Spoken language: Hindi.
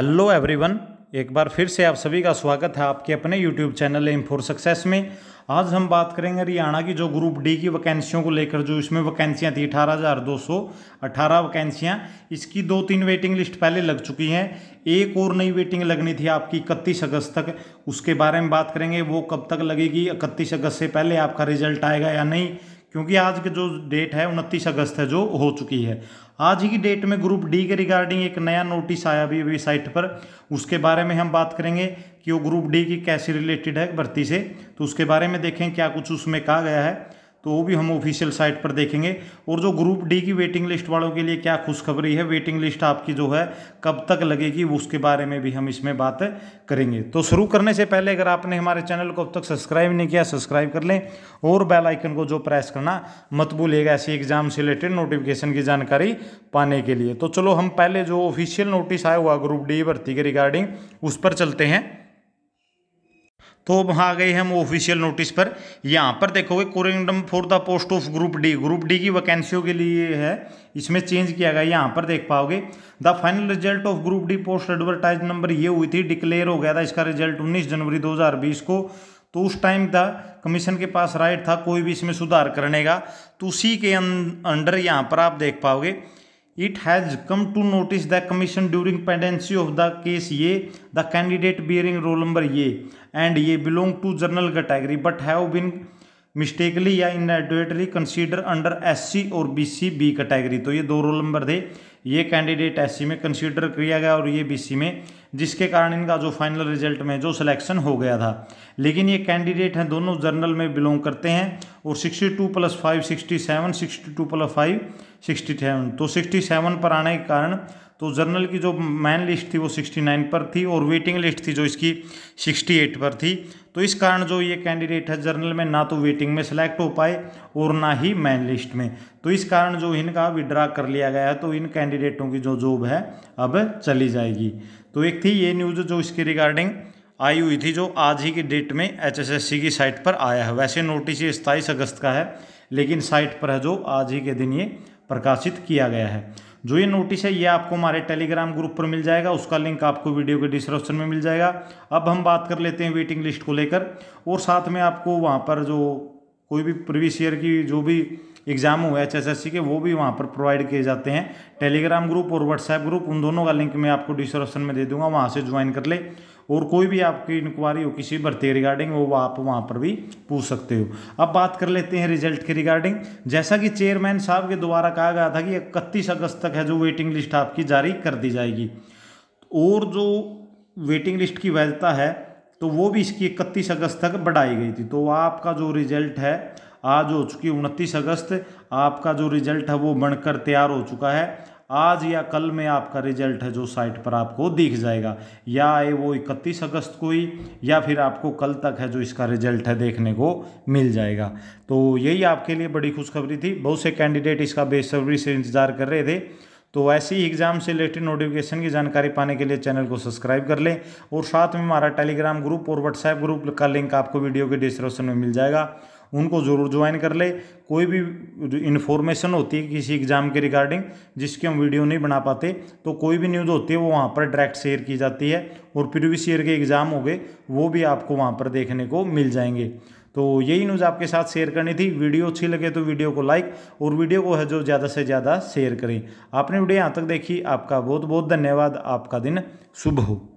हेलो एवरीवन एक बार फिर से आप सभी का स्वागत है आपके अपने YouTube channel M four success में आज हम बात करेंगे हरियाणा की जो ग्रुप डी की वैकेंसियों को लेकर जो इसमें वैकेंसियां थी अठारह हज़ार दो सौ अठारह वैकेंसियाँ इसकी दो तीन वेटिंग लिस्ट पहले लग चुकी हैं एक और नई वेटिंग लगनी थी आपकी इकतीस अगस्त तक उसके बारे में बात करेंगे वो कब तक लगेगी इकतीस अगस्त से पहले आपका रिजल्ट आएगा या नहीं क्योंकि आज की जो डेट है उनतीस अगस्त है जो हो चुकी है आज ही की डेट में ग्रुप डी के रिगार्डिंग एक नया नोटिस आया अभी अभी साइट पर उसके बारे में हम बात करेंगे कि वो ग्रुप डी की कैसे रिलेटेड है भर्ती से तो उसके बारे में देखें क्या कुछ उसमें कहा गया है तो वो भी हम ऑफिशियल साइट पर देखेंगे और जो ग्रुप डी की वेटिंग लिस्ट वालों के लिए क्या खुशखबरी है वेटिंग लिस्ट आपकी जो है कब तक लगेगी उसके बारे में भी हम इसमें बात करेंगे तो शुरू करने से पहले अगर आपने हमारे चैनल को अब तक सब्सक्राइब नहीं किया सब्सक्राइब कर लें और बेल आइकन को जो प्रेस करना मत भूलिएगा ऐसी एग्जाम से रिलेटेड नोटिफिकेशन की जानकारी पाने के लिए तो चलो हम पहले जो ऑफिशियल नोटिस आया हुआ ग्रुप डी भर्ती के रिगार्डिंग उस पर चलते हैं तो वहाँ आ गए हम ऑफिशियल नोटिस पर यहाँ पर देखोगे corrigendum for the post of group D group D की वैकेंसियों के लिए है इसमें चेंज किया गया यहाँ पर देख पाओगे the final result of group D post advertise number ये हुई थी डिक्लेयर हो गया था इसका रिजल्ट उन्नीस जनवरी दो को तो उस टाइम था कमीशन के पास राइट था कोई भी इसमें सुधार करने का तो उसी के अंडर यहाँ पर आप देख पाओगे it has come to notice the commission during pendency of the case ये the candidate bearing roll number ये एंड ये belong to general category but have been mistakenly या इनएडली कंसिडर अंडर एस सी और बी सी बी कैटेगरी तो ये दो रोल नंबर थे ये कैंडिडेट एस सी में कंसिडर किया गया और ये बी सी में जिसके कारण इनका जो फाइनल रिजल्ट में जो सिलेक्शन हो गया था लेकिन ये कैंडिडेट हैं दोनों जर्नल में बिलोंग करते हैं और 62 two plus five sixty seven sixty two plus five sixty seven तो 67 पर आने के कारण तो जर्नल की जो मैन लिस्ट थी वो 69 पर थी और वेटिंग लिस्ट थी जो इसकी 68 पर थी तो इस कारण जो ये कैंडिडेट है जर्नल में ना तो वेटिंग में सेलेक्ट हो पाए और ना ही मैन लिस्ट में तो इस कारण जो इनका विड्रा कर लिया गया है तो इन कैंडिडेटों की जो जॉब है अब चली जाएगी तो एक थी ये न्यूज़ जो इसकी रिगार्डिंग आई हुई थी जो आज ही की डेट में एचएसएससी की साइट पर आया है वैसे नोटिस ये सत्ताईस अगस्त का है लेकिन साइट पर है जो आज ही के दिन ये प्रकाशित किया गया है जो ये नोटिस है ये आपको हमारे टेलीग्राम ग्रुप पर मिल जाएगा उसका लिंक आपको वीडियो के डिस्क्रिप्शन में मिल जाएगा अब हम बात कर लेते हैं वेटिंग लिस्ट को लेकर और साथ में आपको वहाँ पर जो कोई भी प्रीवियस ईयर की जो भी एग्जाम हुए एच एस के वो भी वहाँ पर प्रोवाइड किए जाते हैं टेलीग्राम ग्रुप और व्हाट्सएप ग्रुप उन दोनों का लिंक मैं आपको डिस्क्रिप्शन में दे दूंगा वहाँ से ज्वाइन कर ले और कोई भी आपकी इंक्वायरी हो किसी भर्ती रिगार्डिंग वो आप वहाँ पर भी पूछ सकते हो अब बात कर लेते हैं रिजल्ट के रिगार्डिंग जैसा कि चेयरमैन साहब के द्वारा कहा गया था कि इकतीस अगस्त तक है जो वेटिंग लिस्ट आपकी जारी कर दी जाएगी और जो वेटिंग लिस्ट की वैधता है तो वो भी इसकी इकतीस अगस्त तक बढ़ाई गई थी तो आपका जो रिजल्ट है आज हो चुकी उनतीस अगस्त आपका जो रिजल्ट है वो बनकर तैयार हो चुका है आज या कल में आपका रिजल्ट है जो साइट पर आपको दिख जाएगा या वो इकतीस अगस्त को ही या फिर आपको कल तक है जो इसका रिजल्ट है देखने को मिल जाएगा तो यही आपके लिए बड़ी खुशखबरी थी बहुत से कैंडिडेट इसका बेसब्री से इंतज़ार कर रहे थे तो ऐसे ही एग्ज़ाम से रिलेटेड नोटिफिकेशन की जानकारी पाने के लिए चैनल को सब्सक्राइब कर लें और साथ में हमारा टेलीग्राम ग्रुप और व्हाट्सएप ग्रुप का लिंक आपको वीडियो के डिस्क्रिप्शन में मिल जाएगा उनको ज़रूर ज्वाइन कर ले कोई भी इन्फॉर्मेशन होती है किसी एग्ज़ाम के रिगार्डिंग जिसकी हम वीडियो नहीं बना पाते तो कोई भी न्यूज़ होती है वो वहाँ पर डायरेक्ट शेयर की जाती है और प्रीवियस ईयर के एग्ज़ाम हो गए वो भी आपको वहाँ पर देखने को मिल जाएंगे तो यही न्यूज़ आपके साथ शेयर करनी थी वीडियो अच्छी लगे तो वीडियो को लाइक और वीडियो को है जो ज़्यादा से ज़्यादा शेयर करें आपने वीडियो यहाँ तक देखी आपका बहुत बहुत धन्यवाद आपका दिन शुभ हो